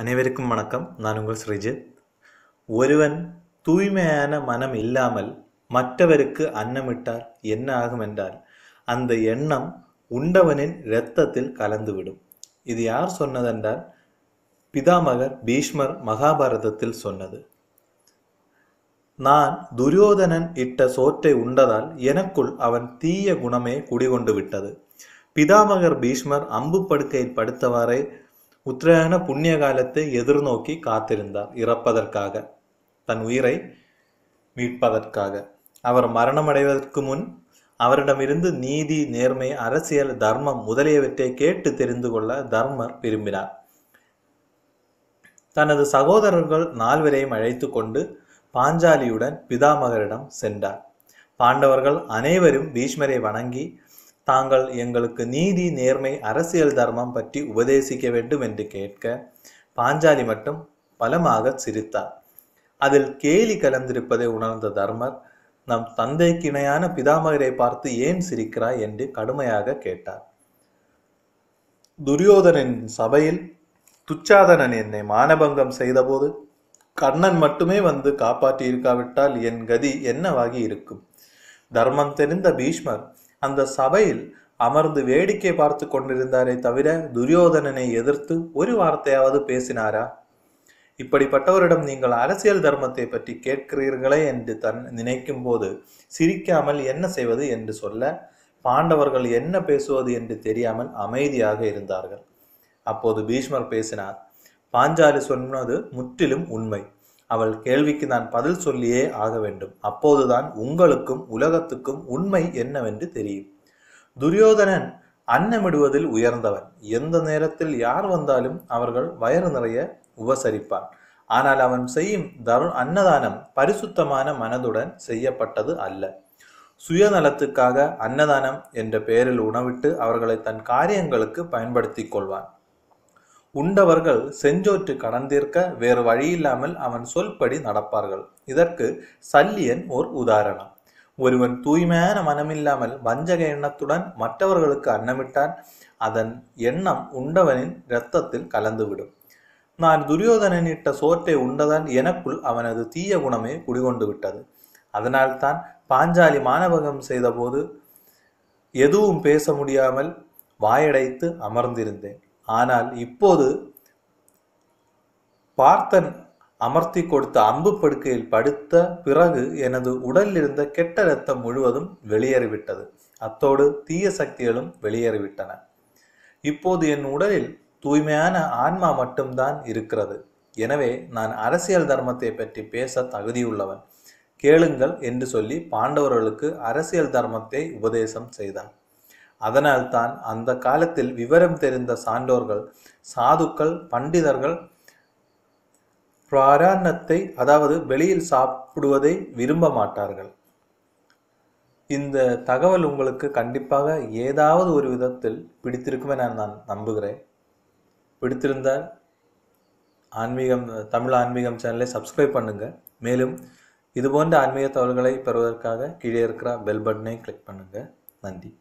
அனைவருக்கும் வணக்கம் நான் உங்கள் ஸ்ரீஜித் ஒருவன் தூய்மையான மனம் இல்லாமல் மற்றவருக்கு அன்னமிட்டால் என்ன ஆகும் என்றால் அந்த எண்ணம் உண்டவனின் இரத்தத்தில் கலந்துவிடும் இது யார் சொன்னதென்றால் பிதாமகர் பீஷ்மர் மகாபாரதத்தில் சொன்னது நான் துரியோதனன் இட்ட சோற்றை உண்டதால் எனக்குள் அவன் தீய குணமே குடிகொண்டு விட்டது பிதாமகர் பீஷ்மர் அம்பு படுக்கையில் படுத்தவாறே உத்தராயண புண்ணிய காலத்தை எதிர்நோக்கி காத்திருந்தார் இறப்பதற்காக தன் உயிரை மீட்பதற்காக அவர் மரணமடைவதற்கு முன் அவரிடமிருந்து நீதி நேர்மை அரசியல் தர்மம் முதலியவற்றை கேட்டு தெரிந்து கொள்ள தர்மர் விரும்பினார் தனது சகோதரர்கள் நால்வரையும் அழைத்து கொண்டு பாஞ்சாலியுடன் பிதாமகரிடம் சென்றார் பாண்டவர்கள் அனைவரும் பீஷ்மரை வணங்கி தாங்கள் எங்களுக்கு நீதி நேர்மை அரசியல் தர்மம் பற்றி உபதேசிக்க வேண்டும் என்று கேட்க பாஞ்சாலி மட்டும் பலமாக சிரித்தார் அதில் கேலி கலந்திருப்பதை உணர்ந்த தர்மர் நம் தந்தைக்கு இணையான பிதாமகரை பார்த்து ஏன் சிரிக்கிறாய் என்று கடுமையாக கேட்டார் துரியோதனின் சபையில் துச்சாதனன் என்னை மானபங்கம் செய்தபோது கர்ணன் மட்டுமே வந்து காப்பாற்றி இருக்காவிட்டால் என் கதி என்னவாகி இருக்கும் தர்மம் தெரிந்த பீஷ்மர் அந்த சபையில் அமர்ந்து வேடிக்கை பார்த்து கொண்டிருந்தாரே தவிர துரியோதனனை எதிர்த்து ஒரு வார்த்தையாவது பேசினாரா இப்படிப்பட்டவரிடம் நீங்கள் அரசியல் தர்மத்தை பற்றி கேட்கிறீர்களே என்று தன் நினைக்கும் போது சிரிக்காமல் என்ன செய்வது என்று சொல்ல பாண்டவர்கள் என்ன பேசுவது என்று தெரியாமல் அமைதியாக இருந்தார்கள் அப்போது பீஷ்மர் பேசினார் பாஞ்சாலி சொன்னது முற்றிலும் உண்மை அவள் கேள்விக்கு நான் பதில் சொல்லியே ஆக வேண்டும் அப்போதுதான் உங்களுக்கும் உலகத்துக்கும் உண்மை என்னவென்று தெரியும் துரியோதனன் அன்னமிடுவதில் உயர்ந்தவன் எந்த நேரத்தில் யார் வந்தாலும் அவர்கள் வயறு நிறைய உபசரிப்பான் ஆனால் அவன் செய்யும் தரு அன்னதானம் பரிசுத்தமான மனதுடன் செய்யப்பட்டது அல்ல சுயநலத்துக்காக அன்னதானம் என்ற பெயரில் உணவிட்டு அவர்களை தன் காரியங்களுக்கு பயன்படுத்தி கொள்வான் உண்டவர்கள் செஞ்சோற்று கடந்திருக்க வேறு வழியில்லாமல் அவன் சொல்படி நடப்பார்கள் இதற்கு சல்லியன் ஓர் உதாரணம் ஒருவன் தூய்மையான மனமில்லாமல் வஞ்சக எண்ணத்துடன் மற்றவர்களுக்கு அன்னமிட்டான் அதன் எண்ணம் உண்டவனின் இரத்தத்தில் கலந்துவிடும் நான் துரியோதனனிட்ட சோற்றை உண்டதால் எனக்குள் அவனது தீய குணமே குடிகொண்டு விட்டது அதனால்தான் பாஞ்சாலி மானபகம் செய்தபோது எதுவும் பேச முடியாமல் வாயடைத்து அமர்ந்திருந்தேன் ஆனால் இப்போது பார்த்தன் அமர்த்தி கொடுத்த அம்பு படுக்கையில் படுத்த பிறகு எனது உடலில் இருந்த கெட்ட ரத்தம் முழுவதும் வெளியேறிவிட்டது அத்தோடு தீய சக்திகளும் வெளியேறிவிட்டன இப்போது என் உடலில் தூய்மையான ஆன்மா மட்டும்தான் இருக்கிறது எனவே நான் அரசியல் தர்மத்தை பற்றி பேச தகுதியுள்ளவன் கேளுங்கள் என்று சொல்லி பாண்டவர்களுக்கு அரசியல் தர்மத்தை உபதேசம் செய்தான் அதனால்தான் அந்த காலத்தில் விவரம் தெரிந்த சான்றோர்கள் சாதுக்கள் பண்டிதர்கள் பிராரணத்தை அதாவது வெளியில் சாப்பிடுவதை விரும்ப மாட்டார்கள் இந்த தகவல் உங்களுக்கு கண்டிப்பாக ஏதாவது ஒரு விதத்தில் பிடித்திருக்கும் என நான் நம்புகிறேன் பிடித்திருந்தால் ஆன்மீகம் தமிழ் ஆன்மீகம் சேனலை சப்ஸ்கிரைப் பண்ணுங்கள் மேலும் இதுபோன்ற ஆன்மீக தகவல்களை பெறுவதற்காக கீழே இருக்கிற பெல் பட்டனை கிளிக் பண்ணுங்கள் நன்றி